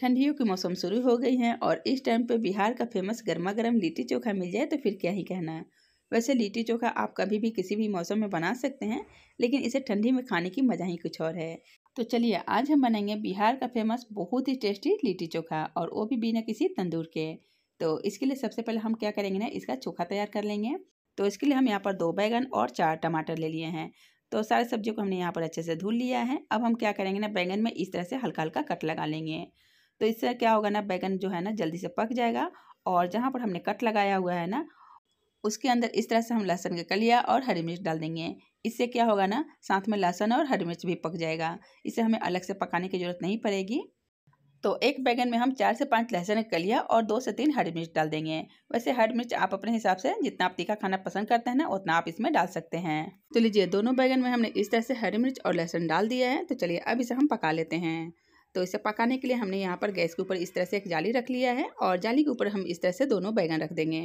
ठंडियों के मौसम शुरू हो गई हैं और इस टाइम पे बिहार का फेमस गर्मा गर्म लिट्टी चोखा मिल जाए तो फिर क्या ही कहना है वैसे लिट्टी चोखा आप कभी भी किसी भी मौसम में बना सकते हैं लेकिन इसे ठंडी में खाने की मज़ा ही कुछ और है तो चलिए आज हम बनाएंगे बिहार का फेमस बहुत ही टेस्टी लिट्टी चोखा और वो भी बिना किसी तंदूर के तो इसके लिए सबसे पहले हम क्या करेंगे ना इसका चोखा तैयार कर लेंगे तो इसके लिए हम यहाँ पर दो बैगन और चार टमाटर ले लिए हैं तो सारे सब्जियों को हमने यहाँ पर अच्छे से धुल लिया है अब हम क्या करेंगे ना बैंगन में इस तरह से हल्का हल्का कट लगा लेंगे तो इससे क्या होगा ना बैगन जो है ना जल्दी से पक जाएगा और जहाँ पर हमने कट लगाया हुआ है ना उसके अंदर इस तरह से हम लहसुन का कलिया और हरी मिर्च डाल देंगे इससे क्या होगा ना साथ में लहसुन और हरी मिर्च भी पक जाएगा इसे हमें अलग से पकाने की ज़रूरत नहीं पड़ेगी तो एक बैगन में हम चार से पाँच लहसुन कलिया और दो से तीन हरी मिर्च डाल देंगे वैसे हरी मिर्च आप अपने हिसाब से जितना आप तीखा खाना पसंद करते हैं ना उतना आप इसमें डाल सकते हैं तो लीजिए दोनों बैगन में हमने इस तरह से हरी मिर्च और लहसुन डाल दिया है तो चलिए अब इसे हम पका लेते हैं तो इसे पकाने के लिए हमने यहाँ पर गैस के ऊपर इस तरह से एक जाली रख लिया है और जाली के ऊपर हम इस तरह से दोनों बैगन रख देंगे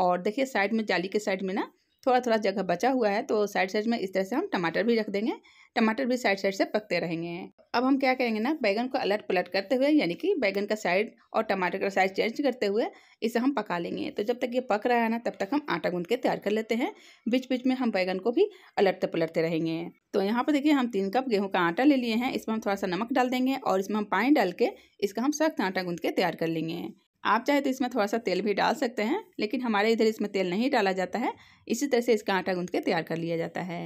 और देखिए साइड में जाली के साइड में ना थोड़ा थोड़ा जगह बचा हुआ है तो साइड साइड में इस तरह से हम टमाटर भी रख देंगे टमाटर भी साइड साइड से पकते रहेंगे अब हम क्या करेंगे ना बैगन को अलट पलट करते हुए यानी कि बैगन का साइड और टमाटर का साइड चेंज करते हुए इसे हम पका लेंगे तो जब तक ये पक रहा है ना तब तक हम आटा गूंद के तैयार कर लेते हैं बीच बीच में हम बैगन को भी अलटते पलटते रहेंगे तो यहाँ पर देखिए हम तीन कप गेहूँ का आटा ले लिए हैं इसमें हम थोड़ा सा नमक डाल देंगे और इसमें हम पानी डाल के इसका हम सख्त आटा गूंद के तैयार कर लेंगे आप चाहे तो इसमें थोड़ा सा तेल भी डाल सकते हैं लेकिन हमारे इधर इसमें तेल नहीं डाला जाता है इसी तरह से इसका आटा गूंथ के तैयार कर लिया जाता है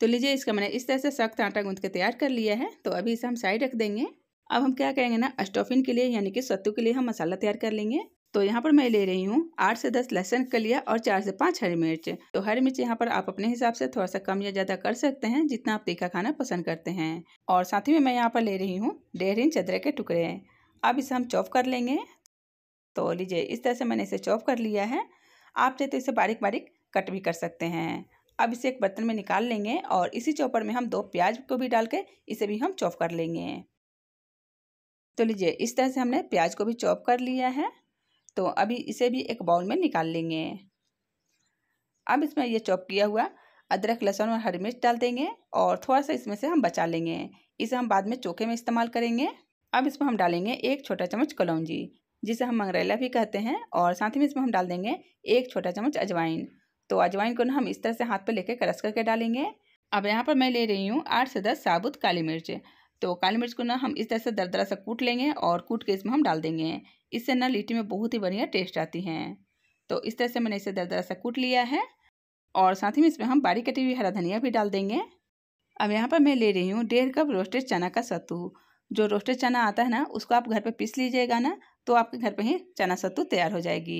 तो लीजिए इसका मैंने इस तरह से सख्त आटा गूंथ के तैयार कर लिया है तो अभी इसे हम साइड रख देंगे अब हम क्या करेंगे ना स्टोफिन के लिए यानी कि सत्तू के लिए हम मसाला तैयार कर लेंगे तो यहाँ पर मैं ले रही हूँ आठ से दस लहसुन कलिया और चार से पाँच हरी मिर्च तो हरी मिर्च यहाँ पर आप अपने हिसाब से थोड़ा सा कम या ज़्यादा कर सकते हैं जितना आप तीखा खाना पसंद करते हैं और साथ ही में मैं यहाँ पर ले रही हूँ डेढ़ इंच अदरक के टुकड़े अब इसे हम चॉप कर लेंगे तो लीजिए इस तरह से मैंने इसे चॉप कर लिया है आप चाहे तो इसे बारीक बारीक कट भी कर सकते हैं अब इसे एक बर्तन में निकाल लेंगे और इसी चॉपर में हम दो प्याज को भी डाल के इसे भी हम चॉप कर लेंगे तो लीजिए इस तरह से हमने प्याज को भी चॉप कर लिया है तो अभी इसे भी एक बाउल में निकाल लेंगे अब इसमें ये चॉप किया हुआ अदरक लहसुन और हरी मिर्च डाल देंगे और थोड़ा सा इसमें से हम बचा लेंगे इसे हम बाद में चोखे में इस्तेमाल करेंगे अब इसमें हम डालेंगे एक छोटा चम्मच कलौजी जिसे हम मंगरेला भी कहते हैं और साथ ही में इसमें हम डाल देंगे एक छोटा चम्मच अजवाइन तो अजवाइन को ना हम इस तरह से हाथ पर लेकर क्रश करके डालेंगे अब यहाँ पर मैं ले रही हूँ आठ से दस साबुत काली मिर्च तो काली मिर्च को ना हम इस तरह से दरदरा से कूट लेंगे और कूट के इसमें हम डाल देंगे इससे ना लिट्टी में बहुत ही बढ़िया टेस्ट आती है तो इस तरह से मैंने इसे दरदरा सा कूट लिया है और साथ ही में इसमें हम बारीक कटी हुई हरा धनिया भी डाल देंगे अब यहाँ पर मैं ले रही हूँ डेढ़ कप रोस्टेड चना का सत्तू जो रोस्टेड चना आता है ना उसको आप घर पे पीस लीजिएगा ना तो आपके घर पे ही चना सत्तू तैयार हो जाएगी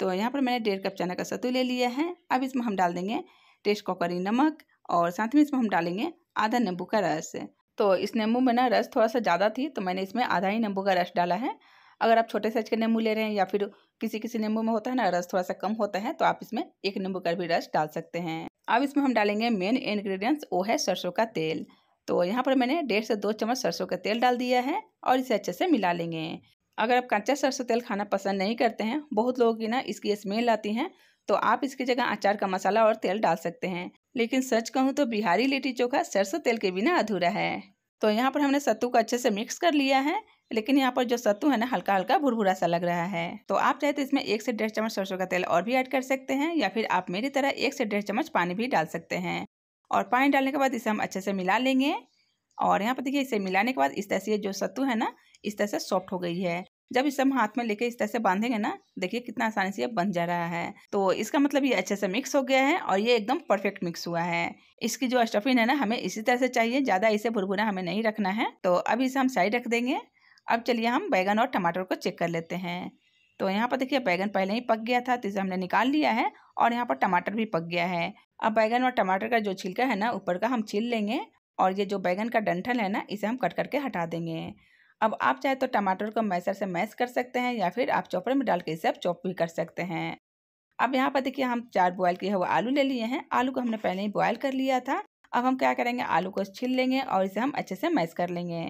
तो यहाँ पर मैंने डेढ़ कप चना का सत्तू ले लिया है अब इसमें हम डाल देंगे टेस्ट कॉकरी नमक और साथ में इसमें हम डालेंगे आधा नींबू का रस तो इस नींबू में ना रस थोड़ा सा ज़्यादा थी तो मैंने इसमें आधा ही नींबू का रस डाला है अगर आप छोटे साइज के नींबू ले रहे हैं या फिर किसी किसी नींबू में होता है ना रस थोड़ा सा कम होता है तो आप इसमें एक नींबू का भी रस डाल सकते हैं अब इसमें हम डालेंगे मेन इन्ग्रीडियंट्स वो है सरसों का तेल तो यहाँ पर मैंने डेढ़ से दो चम्मच सरसों का तेल डाल दिया है और इसे अच्छे से मिला लेंगे अगर आप कच्चा सरसों तेल खाना पसंद नहीं करते हैं बहुत लोगों की ना इसकी स्मेल आती है तो आप इसकी जगह अचार का मसाला और तेल डाल सकते हैं लेकिन सच कहूँ तो बिहारी लिट्टी चोखा सरसों तेल के बिना अधूरा है तो यहाँ पर हमने सत्तू को अच्छे से मिक्स कर लिया है लेकिन यहाँ पर जो सत्तू है ना हल्का हल्का भुरभुरा सा लग रहा है तो आप चाहे तो इसमें एक से डेढ़ चम्मच सरसों का तेल और भी ऐड कर सकते हैं या फिर आप मेरी तरह एक से डेढ़ चम्मच पानी भी डाल सकते हैं और पानी डालने के बाद इसे हम अच्छे से मिला लेंगे और यहाँ पर देखिए इसे मिलाने के बाद इस तरह से जो सत्तू है ना इस तरह से सॉफ्ट हो गई है जब इसे हम हाथ में लेके इस तरह से बांधेंगे ना देखिए कितना आसानी से ये बन जा रहा है तो इसका मतलब ये अच्छे से मिक्स हो गया है और ये एकदम परफेक्ट मिक्स हुआ है इसकी जो स्टफिंग है ना हमें इसी तरह से चाहिए ज़्यादा इसे भुरभुरा हमें नहीं रखना है तो अब इसे हम साइड रख देंगे अब चलिए हम बैगन और टमाटर को चेक कर लेते हैं तो यहाँ पर देखिए बैगन पहले ही पक गया था तो इसे हमने निकाल लिया है और यहाँ पर टमाटर भी पक गया है अब बैगन और टमाटर का जो छिलका है ना ऊपर का हम छील लेंगे और ये जो बैगन का डंठल है ना इसे हम कट करके हटा देंगे अब आप चाहे तो टमाटर को मैसर से मैश कर सकते हैं या फिर आप चॉपर में डाल के इसे आप चॉप भी कर सकते हैं अब यहाँ पर देखिए हम चार बॉयल किए हुए आलू ले लिए हैं आलू को हमने पहले ही बॉयल कर लिया था अब हम क्या करेंगे आलू को छील लेंगे और इसे हम अच्छे से मैश कर लेंगे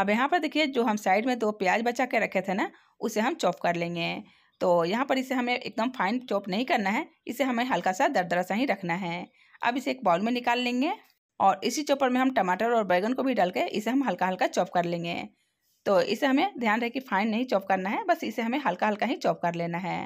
अब यहाँ पर देखिए जो हम साइड में दो प्याज बचा के रखे थे ना उसे हम चॉप कर लेंगे तो यहाँ पर इसे हमें एकदम फाइन चॉप नहीं करना है इसे हमें हल्का सा दरदरा सा ही रखना है अब इसे एक बाउल में निकाल लेंगे और इसी चॉपर में हम टमाटर और बैगन को भी डाल के इसे हम हल्का हल्का चॉप कर लेंगे तो इसे हमें ध्यान रहे कि फाइन नहीं चॉप करना है बस इसे हमें हल्का हल्का ही चॉप कर लेना है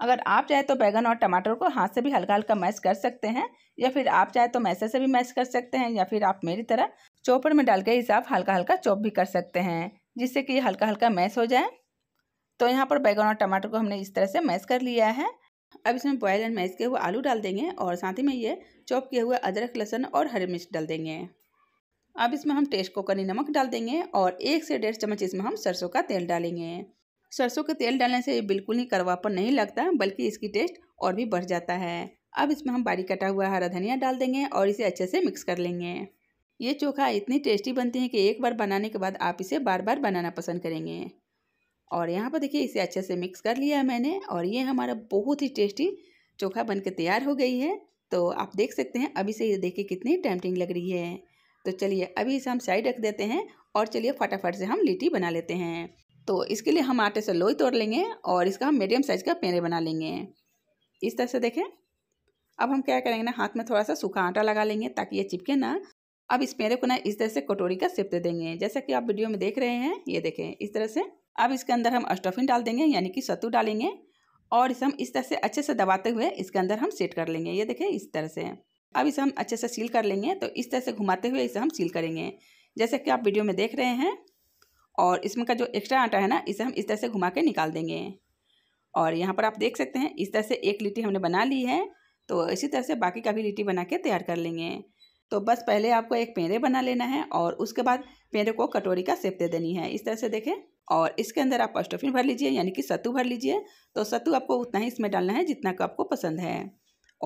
अगर आप चाहे तो बैगन और टमाटर को हाथ से भी हल्का हल्का मैश कर सकते हैं या फिर आप चाहे तो मैसे से भी मैश कर सकते हैं या फिर आप मेरी तरह चॉपर में डाल के इसे आप हल्का हल्का चॉप भी कर सकते हैं जिससे कि हल्का हल्का मैश हो जाए तो यहाँ पर बैगन और टमाटर को हमने इस तरह से मैश कर लिया है अब इसमें बॉयल एंड मैश किए हुए आलू डाल देंगे और साथ ही में ये चॉप किए हुए अदरक लहसुन और हरी मिर्च डाल देंगे अब इसमें हम टेस्ट को कनी नमक डाल देंगे और एक से डेढ़ चम्मच इसमें हम सरसों का तेल डालेंगे सरसों का तेल डालने से ये बिल्कुल ही करवापन नहीं लगता बल्कि इसकी टेस्ट और भी बढ़ जाता है अब इसमें हम बारीक कटा हुआ हरा धनिया डाल देंगे और इसे अच्छे से मिक्स कर लेंगे ये चोखा इतनी टेस्टी बनती है कि एक बार बनाने के बाद आप इसे बार बार बनाना पसंद करेंगे और यहाँ पर देखिए इसे अच्छे से मिक्स कर लिया है मैंने और ये हमारा बहुत ही टेस्टी चोखा बनकर तैयार हो गई है तो आप देख सकते हैं अभी से ये देखिए कितनी टैम्पटिंग लग रही है तो चलिए अभी इसे हम साइड रख देते हैं और चलिए फटाफट से हम लिट्टी बना लेते हैं तो इसके लिए हम आटे से लोई तोड़ लेंगे और इसका हम मीडियम साइज़ का पेड़े बना लेंगे इस तरह से देखें अब हम क्या करेंगे ना हाथ में थोड़ा सा सूखा आटा लगा लेंगे ताकि ये चिपके ना अब इस पेड़े को ना इस तरह से कटोरी का सेप दे देंगे जैसा कि आप वीडियो में देख रहे हैं ये देखें इस तरह से अब इसके अंदर हम अस्टोफिन डाल देंगे यानी कि सत्तू डालेंगे और इसे हम इस तरह से अच्छे से दबाते हुए इसके अंदर हम सेट कर लेंगे ये देखें इस तरह से अब इसे हम अच्छे से सील कर लेंगे तो इस तरह से घुमाते हुए इसे हम सील करेंगे जैसे कि आप वीडियो में देख रहे हैं और इसमें का जो एक्स्ट्रा आटा है ना इसे हम इस तरह से घुमा के निकाल देंगे और यहाँ पर आप देख सकते हैं इस तरह से एक लिट्टी हमने बना ली है तो इसी तरह से बाकी का भी लिट्टी बना के तैयार कर लेंगे तो बस पहले आपको एक पेड़े बना लेना है और उसके बाद पेड़े को कटोरी का सेप दे देनी है इस तरह से देखें और इसके अंदर आप स्टफिंग भर लीजिए यानी कि सत्तू भर लीजिए तो सत्तू आपको उतना ही इसमें डालना है जितना का आपको पसंद है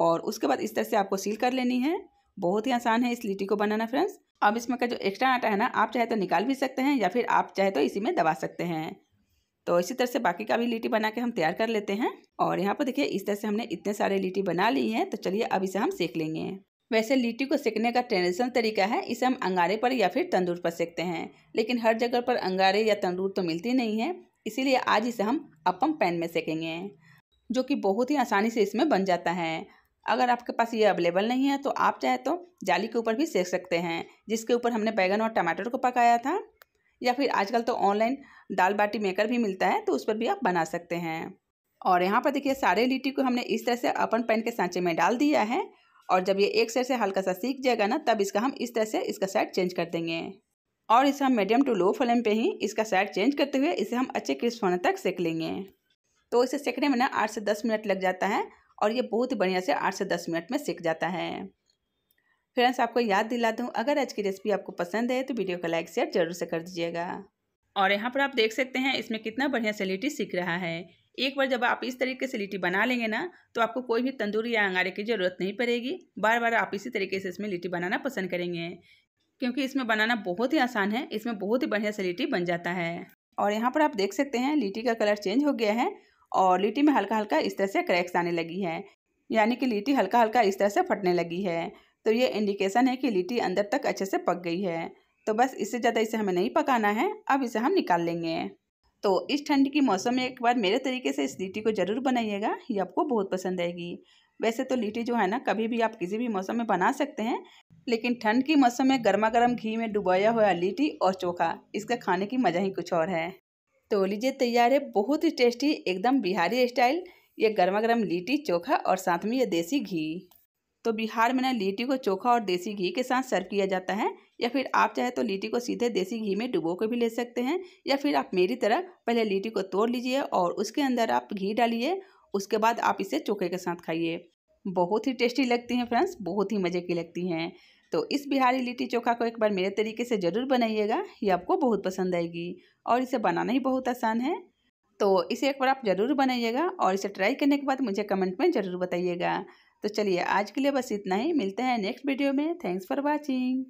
और उसके बाद इस तरह से आपको सील कर लेनी है बहुत ही आसान है इस लिट्टी को बनाना फ्रेंड्स अब इसमें का जो एक्स्ट्रा आटा है ना आप चाहे तो निकाल भी सकते हैं या फिर आप चाहे तो इसी में दबा सकते हैं तो इसी तरह से बाकी का भी लिट्टी बना के हम तैयार कर लेते हैं और यहाँ पर देखिए इस तरह से हमने इतने सारे लिट्टी बना ली हैं तो चलिए अब इसे हम सेक लेंगे वैसे लिट्टी को सेकने का ट्रेडिशनल तरीका है इसे हम अंगारे पर या फिर तंदूर पर सेकते हैं लेकिन हर जगह पर अंगारे या तंदूर तो मिलती नहीं है इसीलिए आज इसे हम अपम पैन में सेकेंगे जो कि बहुत ही आसानी से इसमें बन जाता है अगर आपके पास ये अवेलेबल नहीं है तो आप चाहे तो जाली के ऊपर भी सेक सकते हैं जिसके ऊपर हमने बैगन और टमाटर को पकाया था या फिर आजकल तो ऑनलाइन दाल बाटी मेकर भी मिलता है तो उस पर भी आप बना सकते हैं और यहाँ पर देखिए सारे लिट्टी को हमने इस तरह से अपन पैन के सांचे में डाल दिया है और जब ये एक साइड से हल्का सा सीख जाएगा ना तब इसका हम इस तरह से इसका साइड चेंज कर देंगे और इसे हम मीडियम टू लो फ्लेम पे ही इसका साइड चेंज करते हुए इसे हम अच्छे क्रिस्प होने तक सेक लेंगे तो इसे सेकने में ना आठ से दस मिनट लग जाता है और ये बहुत ही बढ़िया से आठ से दस मिनट में सीख जाता है फ्रेंड्स आपको याद दिला दूँ अगर आज की रेसिपी आपको पसंद है तो वीडियो को लाइक शेयर जरूर से कर दीजिएगा और यहाँ पर आप देख सकते हैं इसमें कितना बढ़िया से लिट्टी सीख रहा है एक बार जब आप इस तरीके से लिट्टी बना लेंगे ना तो आपको कोई भी तंदूरी या अंगारे की ज़रूरत नहीं पड़ेगी बार बार आप इसी तरीके से इसमें लिट्टी बनाना पसंद करेंगे क्योंकि इसमें बनाना बहुत ही आसान है इसमें बहुत ही बढ़िया से लिट्टी बन जाता है और यहाँ पर आप देख सकते हैं लिट्टी का कलर चेंज हो गया है और लिट्टी में हल्का हल्का इस तरह से क्रैक्स आने लगी है यानी कि लिट्टी हल्का हल्का इस तरह से फटने लगी है तो ये इंडिकेशन है कि लिट्टी अंदर तक अच्छे से पक गई है तो बस इससे ज़्यादा इसे हमें नहीं पकाना है अब इसे हम निकाल लेंगे तो इस ठंड के मौसम में एक बार मेरे तरीके से इस लिट्टी को ज़रूर बनाइएगा ये आपको बहुत पसंद आएगी वैसे तो लिट्टी जो है ना कभी भी आप किसी भी मौसम में बना सकते हैं लेकिन ठंड के मौसम में गर्मा गर्म घी में डुबाया हुआ लिट्टी और चोखा इसका खाने की मज़ा ही कुछ और है तो लीजिए तैयार है बहुत ही टेस्टी एकदम बिहारी स्टाइल ये गर्मा गर्म लिट्टी चोखा और साथ में ये देसी घी तो बिहार में ना लिट्टी को चोखा और देसी घी के साथ सर्व किया जाता है या फिर आप चाहे तो लीटी को सीधे देसी घी में डुबो के भी ले सकते हैं या फिर आप मेरी तरह पहले लीटी को तोड़ लीजिए और उसके अंदर आप घी डालिए उसके बाद आप इसे चोखे के साथ खाइए बहुत ही टेस्टी लगती हैं फ्रेंड्स बहुत ही मज़े की लगती हैं तो इस बिहारी लिट्टी चोखा को एक बार मेरे तरीके से ज़रूर बनाइएगा ये आपको बहुत पसंद आएगी और इसे बनाना ही बहुत आसान है तो इसे एक बार आप ज़रूर बनाइएगा और इसे ट्राई करने के बाद मुझे कमेंट में ज़रूर बताइएगा तो चलिए आज के लिए बस इतना ही मिलते हैं नेक्स्ट वीडियो में थैंक्स फॉर वॉचिंग